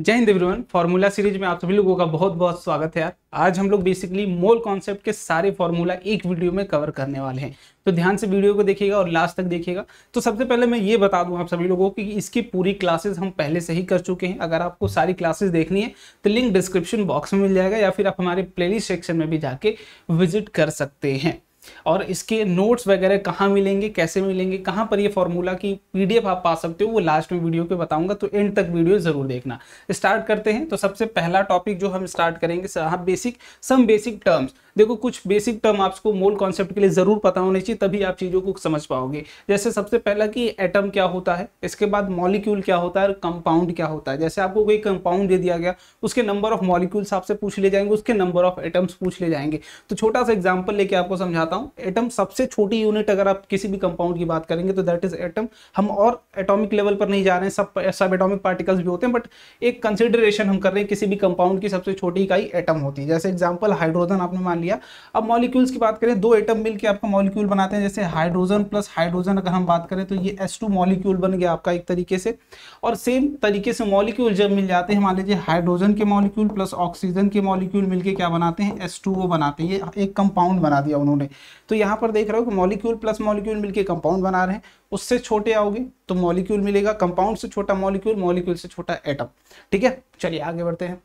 जय Hind everyone formula series में आप सभी लोगों का बहुत बहुत स्वागत है यार आज हम लोग बेसिकली मोल कॉन्सेप्ट के सारे फार्मूला एक वीडियो में कवर करने वाले हैं तो ध्यान से वीडियो को देखिएगा और लास्ट तक देखिएगा तो सबसे पहले मैं ये बता दूं आप सभी लोगों को कि इसकी पूरी क्लासेस हम पहले से ही कर चुके हैं अगर आपको सारी क्लासेस देखनी है तो लिंक डिस्क्रिप्शन बॉक्स में मिल जाएगा या फिर आप हमारे प्ले सेक्शन में भी जाके विजिट कर सकते हैं और इसके नोट्स वगैरह कहाँ मिलेंगे कैसे मिलेंगे कहाँ पर ये फॉर्मूला की पीडीएफ आप पा सकते हो वो लास्ट में वीडियो पे बताऊंगा तो एंड तक वीडियो ज़रूर देखना स्टार्ट करते हैं तो सबसे पहला टॉपिक जो हम स्टार्ट करेंगे बेसिक सम बेसिक टर्म्स देखो कुछ बेसिक टर्म आपको मोल कॉन्सेप्ट के लिए ज़रूर पता होने चाहिए तभी आप चीज़ों को समझ पाओगे जैसे सबसे पहला कि एटम क्या होता है इसके बाद मॉलिक्यूल क्या होता है कंपाउंड क्या होता है जैसे आपको कोई कंपाउंड दे दिया गया उसके नंबर ऑफ मॉलिक्यूल्स आपसे पूछ ले जाएंगे उसके नंबर ऑफ एटम्स पूछ ले जाएंगे तो छोटा सा एग्जाम्पल लेके आपको समझाता हूँ एटम सबसे छोटी यूनिट अगर आप किसी भी कंपाउंड की बात करेंगे तो दैट इज एटम हम और एटोमिक लेवल पर नहीं जा रहे हैं सब सब एटोमिक पार्टिकल्स भी होते हैं बट एक कंसिडरेशन हम कर रहे हैं किसी भी कंपाउंड की सबसे छोटी इकाई एटम होती है जैसे एग्जाम्पल हाइड्रोजन आपने मान लिया गया अब मॉलिक्यूल्स की बात करें दो एटम मिलकर आपका मॉलिक्यूल बनाते हैं जैसे हाइड्रोजन प्लस हाइड्रोजन अगर हम बात करें तो ये एस मॉलिक्यूल बन गया आपका एक तरीके से और सेम तरीके से मॉलिक्यूल जब मिल जाते हैं मान लीजिए हाइड्रोजन के मॉलिक्यूल प्लस ऑक्सीजन के मॉलिक्यूल मिलकर क्या बनाते हैं एस बनाते हैं ये एक कंपाउंड बना दिया उन्होंने तो यहाँ पर देख रहे हो कि मॉलिक्यूल प्लस मॉलिक्यूल मिलकर कंपाउंड बना रहे हैं उससे छोटे आओगे तो मॉलिक्यूल मिलेगा कंपाउंड से छोटा मॉलिक्यूल मॉलिक्यूल से छोटा एटम ठीक है चलिए आगे बढ़ते हैं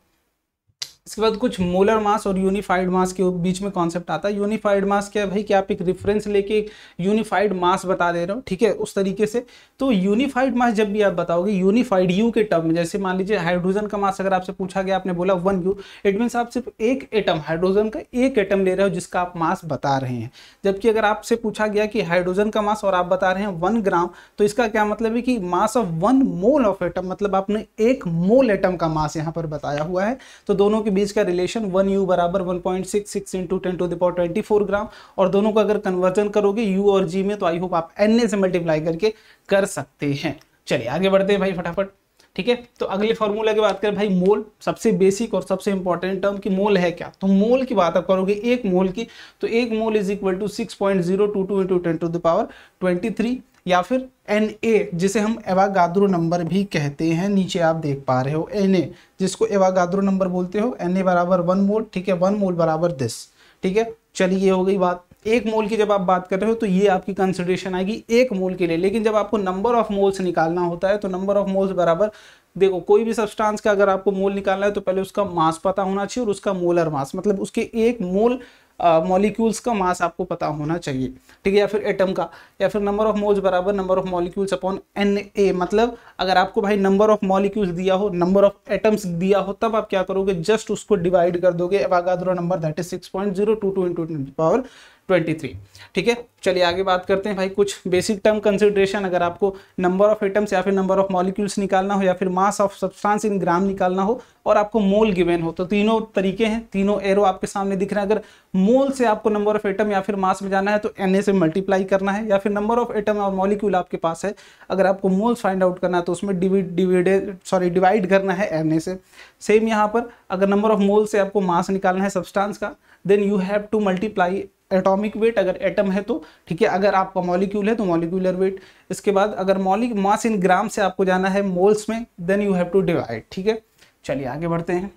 इसके बाद कुछ मोलर मास और यूनिफाइड मास के बीच में कॉन्सेप्ट आता है यूनिफाइड मास क्या भाई कि आप एक रेफरेंस लेके यूनिफाइड मास बता दे रहे हो ठीक है उस तरीके से तो यूनिफाइड मास जब भी आप बताओगे यूनिफाइड यू के टर्म में जैसे मान लीजिए हाइड्रोजन का मास अगर आपसे पूछा गया आपने बोला वन यू इट मीन्स आप सिर्फ एक एटम हाइड्रोजन का एक एटम ले रहे हो जिसका आप मास बता रहे हैं जबकि अगर आपसे पूछा गया कि हाइड्रोजन का मास और आप बता रहे हैं वन ग्राम तो इसका क्या मतलब है कि mass of one mole of atom मतलब आपने एक मोल एटम का मास यहाँ पर बताया हुआ है तो दोनों के बीच का रिलेशन वन यू बराबर one point six six into ten to the power twenty four gram और दोनों को अगर कन्वर्जन करोगे यू और जी में तो आई होप आप एन से मल्टीप्लाई करके कर सकते हैं चलिए आगे बढ़ते हैं भाई फटाफट ठीक है तो अगले फॉर्मूला की बात करें भाई मोल सबसे बेसिक और सबसे इंपॉर्टेंट टर्म की मोल है क्या तो मोल की बात आप करोगे एक मोल की तो एक mole is equal to six point zero two two into ten to the power twenty three या फिर एन ए जिसे हम एवागाद्रो नंबर भी कहते हैं नीचे आप देख पा रहे हो एन ए जिसको एवागाद्रो नंबर बोलते हो एन ए बराबर वन मोल ठीक है वन मोल बराबर दिस ठीक है चलिए ये हो गई बात एक मोल की जब आप बात कर रहे हो तो ये आपकी कंसिडरेशन आएगी एक मोल के लिए लेकिन जब आपको नंबर ऑफ मोल्स निकालना होता है तो नंबर ऑफ मोल्स बराबर देखो कोई भी सब्सटेंस का अगर आपको मोल निकालना है तो पहले उसका मास पता होना चाहिए और उसका मोलर मास मतलब उसके एक मोल मॉलिक्यूल्स का मास आपको पता होना चाहिए ठीक है या फिर एटम का या फिर नंबर ऑफ मोल्स बराबर number of molecules upon N A मतलब अगर आपको भाई नंबर ऑफ मॉलिक्यूल्स दिया हो नंबर ऑफ एटम्स दिया हो तब आप क्या करोगे जस्ट उसको डिवाइड कर दोगे number that is six point zero two two into power 23 ठीक है चलिए आगे बात करते हैं भाई कुछ बेसिक टर्म कंसिडरेशन अगर आपको नंबर ऑफ एटम्स या फिर नंबर ऑफ मॉलिक्यूल्स निकालना हो या फिर मास ऑफ सब्सटेंस इन ग्राम निकालना हो और आपको मोल गिवन हो तो तीनों तरीके हैं तीनों एरो आपके सामने दिख रहे हैं अगर मोल से आपको नंबर ऑफ एटम या फिर मास में जाना है तो एन से मल्टीप्लाई करना है या फिर नंबर ऑफ एटम और मॉलिक्यूल आपके पास है अगर आपको मोल्स फाइंड आउट करना है तो उसमें डिविड सॉरी डिवाइड करना है एन से सेम यहाँ पर अगर नंबर ऑफ मोल से आपको मास निकालना है सब्सटांस का then you have to multiply atomic weight अगर एटम है तो ठीक है अगर आपका मॉलिक्यूल है तो मॉलिक्यूलर वेट इसके बाद अगर मॉलिक मास इन ग्राम से आपको जाना है मोल्स में then you have to divide ठीक है चलिए आगे बढ़ते हैं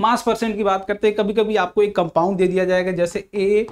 मास परसेंट की बात करते हैं कभी कभी आपको एक कंपाउंड दे दिया जाएगा जैसे ए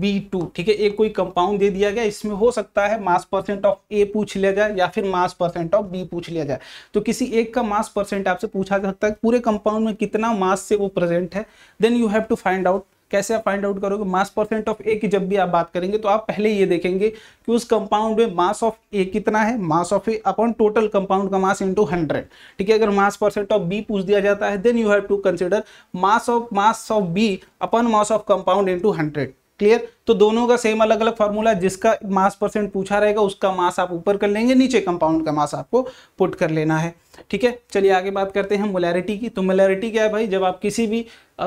बी टू ठीक है एक कोई कंपाउंड दे दिया गया इसमें हो सकता है मास परसेंट ऑफ ए पूछ लिया जाए या फिर मास परसेंट ऑफ बी पूछ लिया जाए तो किसी एक का मास परसेंट आपसे पूछा जा सकता है पूरे कंपाउंड में कितना मास से वो प्रेजेंट है then you have to find out कैसे आप फाइंड आउट करोगे मास परसेंट ऑफ ए की जब भी आप बात करेंगे तो आप पहले ये देखेंगे कि उस कंपाउंड में मास ऑफ ए कितना है mass of A upon total compound का मास इंटू हंड्रेड ठीक है अगर मास परसेंट ऑफ बी पूछ दिया जाता है then you have to consider mass of mass of B upon mass of compound into hundred clear तो दोनों का सेम अलग अलग फॉर्मूला जिसका मास परसेंट पूछा रहेगा उसका मास आप ऊपर कर लेंगे नीचे कंपाउंड का मास आपको पुट कर लेना है ठीक है चलिए आगे बात करते हैं मोलैरिटी की तो मोलैरिटी क्या है भाई जब आप किसी भी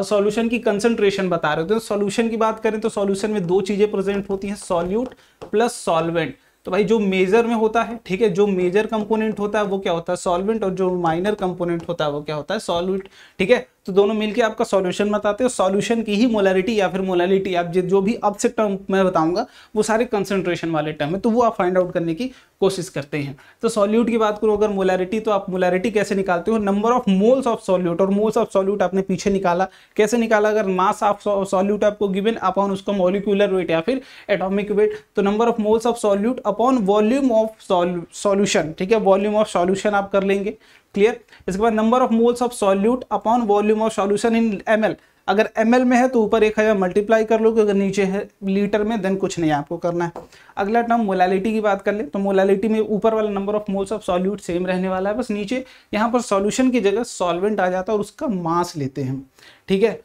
सॉल्यूशन की कंसंट्रेशन बता रहे हो तो सॉल्यूशन की बात करें तो सॉल्यूशन में दो चीज़ें प्रेजेंट होती हैं सॉल्यूट प्लस सॉल्वेंट तो भाई जो मेजर में होता है ठीक है जो मेजर कंपोनेंट होता है वो क्या होता है सॉल्वेंट और जो माइनर कंपोनेंट होता है वो क्या होता है सॉल्यूट ठीक है तो दोनों मिलके आपका सॉल्यूशन बताते हैं सॉल्यूशन की ही मोलैरिटी या फिर मोलैलिटी आप जो भी अब से टर्म मैं बताऊंगा वो सारे कंसंट्रेशन वाले टर्म है तो वो आप फाइंड आउट करने की कोशिश करते हैं तो सॉल्यूट की बात करो अगर मोलैरिटी तो आप मोलैरिटी कैसे निकालते हो number of moles of solute और मोल्स ऑफ सॉल्यूट आपने पीछे निकाला कैसे निकाला अगर मास ऑफ सॉल्यूट आपको गिवन अपॉन उसका मोलिकुलर वेट या फिर एटोमिक वेट तो number of moles of solute upon volume of solution ठीक है वॉल्यूम ऑफ सॉल्यूशन आप कर लेंगे क्लियर इसके बाद number of moles of solute upon volume of solution in M अगर एम में है तो ऊपर एक हजार मल्टीप्लाई कर लोगे अगर नीचे है लीटर में देन कुछ नहीं आपको करना है अगला टर्म मोलालिटी की बात कर ले तो मोलालिटी में ऊपर वाला number of moles of solute same रहने वाला है बस नीचे यहाँ पर सॉल्यूशन की जगह सॉल्वेंट आ जाता है और उसका मास लेते हैं ठीक है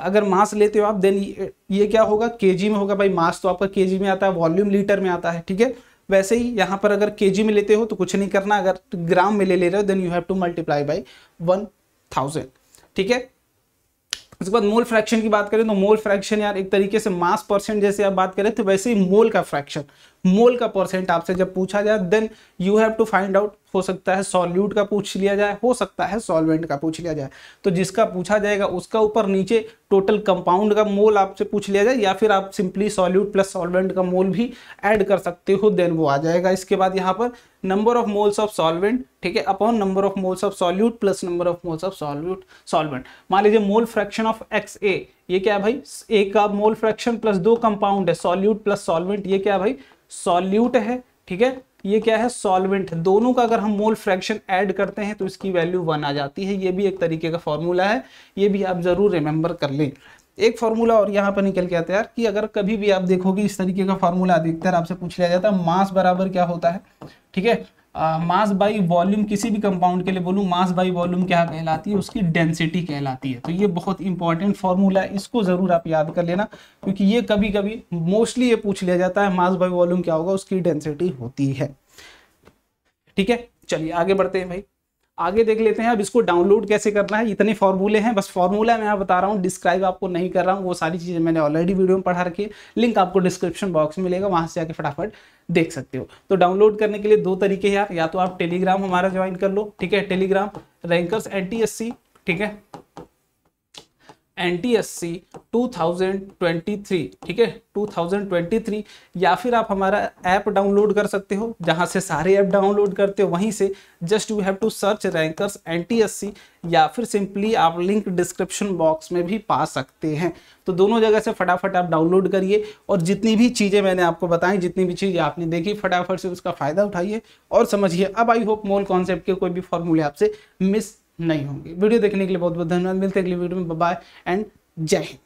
अगर मास लेते हो आप देन ये, क्या होगा के में होगा भाई मास तो आपका के में आता है वॉल्यूम लीटर में आता है ठीक है वैसे ही यहाँ पर अगर के में लेते हो तो कुछ नहीं करना अगर ग्राम में ले ले रहे हो then you have to multiply by one thousand ठीक है उसके बाद मोल फ्रैक्शन की बात करें तो मोल फ्रैक्शन यार एक तरीके से मास परसेंट जैसे आप बात करें तो वैसे ही मोल का फ्रैक्शन मोल का परसेंट आपसे जब पूछा जाए then you have to find out हो सकता है सॉल्यूट का पूछ लिया जाए हो सकता है सॉल्वेंट का पूछ लिया जाए तो जिसका पूछा जाएगा उसका ऊपर नीचे टोटल कंपाउंड का मोल आपसे पूछ लिया जाए या फिर आप सिंपली सॉल्यूट प्लस सॉल्वेंट का मोल भी ऐड कर सकते हो देन वो आ जाएगा इसके बाद यहाँ पर number of moles of solvent ठीक है upon number of moles of solute plus number of moles of solute solvent मान लीजिए मोल फ्रैक्शन ऑफ एक्स ये क्या है भाई एक का मोल फ्रैक्शन प्लस दो कंपाउंड है सॉल्यूट प्लस सॉल्वेंट ये क्या है भाई सॉल्यूट है ठीक है ये क्या है सॉल्वेंट दोनों का अगर हम मोल फ्रैक्शन ऐड करते हैं तो इसकी वैल्यू वन आ जाती है ये भी एक तरीके का फॉर्मूला है ये भी आप ज़रूर रिमेंबर कर लें एक फॉर्मूला और यहाँ पर निकल के आता है यार कि अगर कभी भी आप देखोगे इस तरीके का फॉर्मूला अधिकतर आपसे पूछ लिया जाता है मास बराबर क्या होता है ठीक है मास बाई वॉल्यूम किसी भी कंपाउंड के लिए बोलूँ मास बाई वॉल्यूम क्या कहलाती है उसकी डेंसिटी कहलाती है तो ये बहुत इंपॉर्टेंट फॉर्मूला है इसको ज़रूर आप याद कर लेना क्योंकि ये कभी कभी मोस्टली ये पूछ लिया जाता है मास बाई वॉल्यूम क्या होगा उसकी डेंसिटी होती है ठीक है चलिए आगे बढ़ते हैं भाई आगे देख लेते हैं अब इसको डाउनलोड कैसे करना है इतने फॉर्मूले हैं बस फॉर्मूला मैं यहाँ बता रहा हूँ डिस्क्राइब आपको नहीं कर रहा हूँ वो सारी चीज़ें मैंने ऑलरेडी वीडियो में पढ़ा रखी है लिंक आपको डिस्क्रिप्शन बॉक्स में मिलेगा वहाँ से जाके फटाफट देख सकते हो तो डाउनलोड करने के लिए दो तरीके यार या तो आप टेलीग्राम हमारा ज्वाइन कर लो ठीक है टेलीग्राम रैंकर्स एन ठीक है N T S C two thousand twenty three ठीक है टू थाउजेंड ट्वेंटी थ्री या फिर आप हमारा ऐप डाउनलोड कर सकते हो जहाँ से सारे ऐप डाउनलोड करते हो वहीं से just you have to search rankers N T S C या फिर सिंपली आप लिंक डिस्क्रिप्शन बॉक्स में भी पा सकते हैं तो दोनों जगह से फटाफट आप डाउनलोड करिए और जितनी भी चीज़ें मैंने आपको बताई जितनी भी चीज़ें आपने देखी फटाफट से उसका फ़ायदा उठाइए और समझिए अब आई होप मोल कॉन्सेप्ट के कोई भी फॉर्मूले आपसे मिस नहीं होंगे वीडियो देखने के लिए बहुत बहुत धन्यवाद मिलते अगली वीडियो में बाय एंड जय हिंद